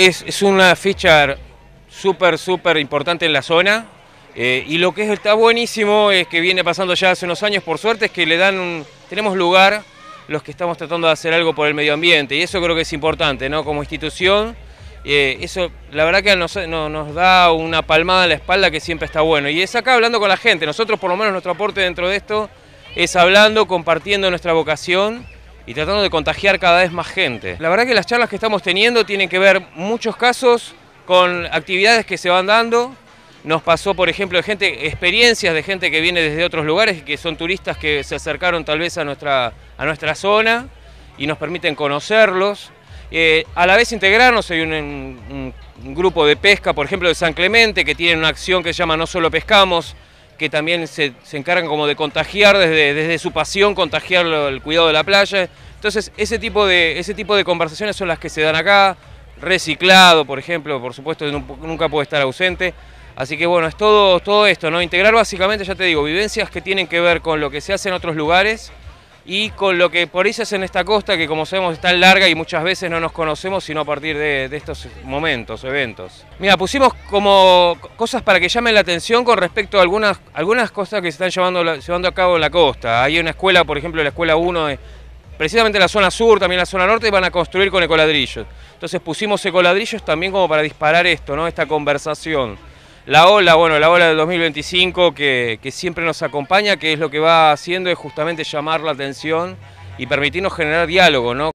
Es, es una ficha súper, súper importante en la zona. Eh, y lo que está buenísimo es que viene pasando ya hace unos años, por suerte, es que le dan tenemos lugar los que estamos tratando de hacer algo por el medio ambiente. Y eso creo que es importante, ¿no? Como institución, eh, eso la verdad que nos, nos da una palmada en la espalda que siempre está bueno. Y es acá hablando con la gente. Nosotros, por lo menos, nuestro aporte dentro de esto es hablando, compartiendo nuestra vocación y tratando de contagiar cada vez más gente. La verdad que las charlas que estamos teniendo tienen que ver muchos casos con actividades que se van dando. Nos pasó, por ejemplo, de gente, experiencias de gente que viene desde otros lugares, que son turistas que se acercaron tal vez a nuestra, a nuestra zona y nos permiten conocerlos. Eh, a la vez integrarnos, hay un, un, grupo de pesca, por ejemplo, de San Clemente, que tiene una acción que se llama No Solo Pescamos, que también se, encargan como de contagiar desde, desde su pasión, contagiar el cuidado de la playa. Entonces, ese tipo, de, ese tipo de conversaciones son las que se dan acá. Reciclado, por ejemplo, por supuesto, nunca puede estar ausente. Así que bueno, es todo, todo esto, ¿no? Integrar básicamente, ya te digo, vivencias que tienen que ver con lo que se hace en otros lugares y con lo que por ahí se en esta costa, que como sabemos es tan larga y muchas veces no nos conocemos sino a partir de, estos momentos, eventos. Mira, pusimos como cosas para que llamen la atención con respecto a algunas, algunas cosas que se están llevando, llevando a cabo en la costa. Hay una escuela, por ejemplo, la escuela 1 precisamente la zona sur, también la zona norte, van a construir con ecoladrillos. Entonces pusimos ecoladrillos también como para disparar esto, ¿no? Esta conversación la ola, bueno, la ola del 2025 que, que siempre nos acompaña, que es lo que va haciendo es justamente llamar la atención y permitirnos generar diálogo, ¿no?